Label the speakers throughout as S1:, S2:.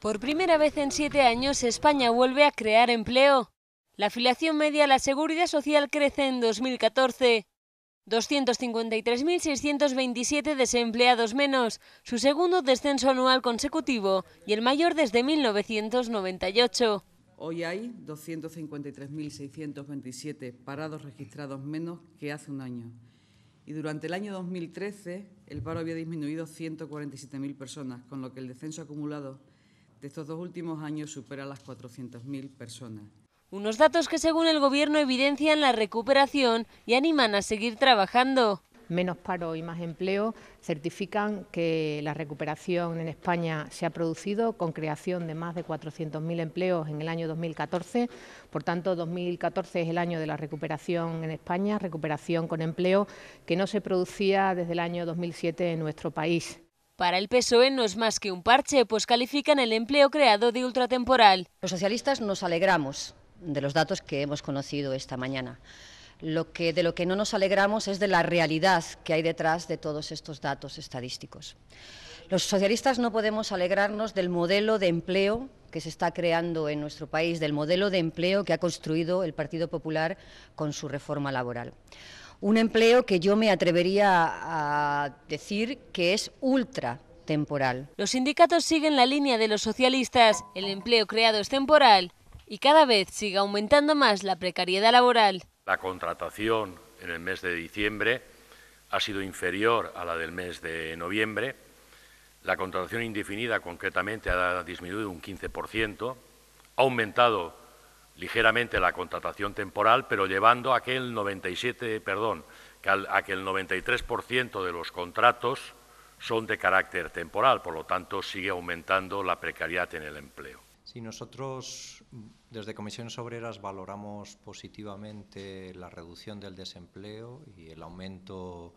S1: Por primera vez en siete años, España vuelve a crear empleo. La afiliación media a la seguridad social crece en 2014. 253.627 desempleados menos, su segundo descenso anual consecutivo y el mayor desde 1998.
S2: Hoy hay 253.627 parados registrados menos que hace un año. Y durante el año 2013 el paro había disminuido 147.000 personas, con lo que el descenso acumulado estos dos últimos años supera las 400.000 personas.
S1: Unos datos que según el Gobierno evidencian la recuperación y animan a seguir trabajando menos paro y más empleo certifican que la recuperación en España se ha producido con creación de más de 400.000 empleos en el año 2014. Por tanto, 2014 es el año de la recuperación en España, recuperación con empleo que no se producía desde el año 2007 en nuestro país. Para el PSOE no es más que un parche, pues califican el empleo creado de ultratemporal. Los socialistas nos alegramos de los datos que
S3: hemos conocido esta mañana. Lo que, de lo que no nos alegramos es de la realidad que hay detrás de todos estos datos estadísticos. Los socialistas no podemos alegrarnos del modelo de empleo que se está creando en nuestro país, del modelo de empleo que ha construido el Partido Popular con su reforma laboral. Un empleo que yo me atrevería
S1: a decir que es ultra
S3: temporal.
S1: Los sindicatos siguen la línea de los socialistas. El empleo creado es temporal y cada vez sigue aumentando más la precariedad laboral.
S4: La contratación en el mes de diciembre ha sido inferior a la del mes de noviembre. La contratación indefinida concretamente ha disminuido un 15%, ha aumentado ligeramente la contratación temporal, pero llevando a que el 97, perdón, a que el 93% de los contratos son de carácter temporal, por lo tanto sigue aumentando la precariedad en el empleo.
S1: Si nosotros desde Comisiones Obreras valoramos positivamente la reducción del desempleo y el aumento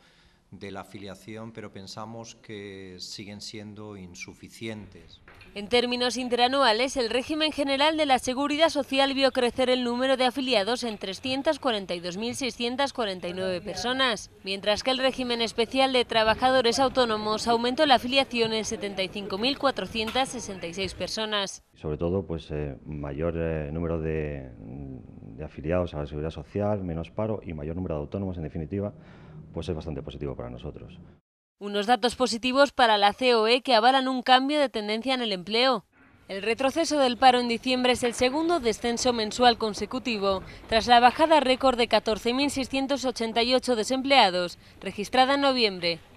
S1: de la afiliación, pero pensamos que siguen siendo insuficientes. En términos interanuales, el régimen general de la Seguridad Social vio crecer el número de afiliados en 342.649 personas, mientras que el régimen especial de trabajadores autónomos aumentó la afiliación en 75.466 personas.
S4: Sobre todo, pues eh, mayor eh, número de de afiliados a la seguridad social, menos paro y mayor número de autónomos, en definitiva, pues es bastante positivo para nosotros.
S1: Unos datos positivos para la COE que avalan un cambio de tendencia en el empleo. El retroceso del paro en diciembre es el segundo descenso mensual consecutivo, tras la bajada récord de 14.688 desempleados registrada en noviembre,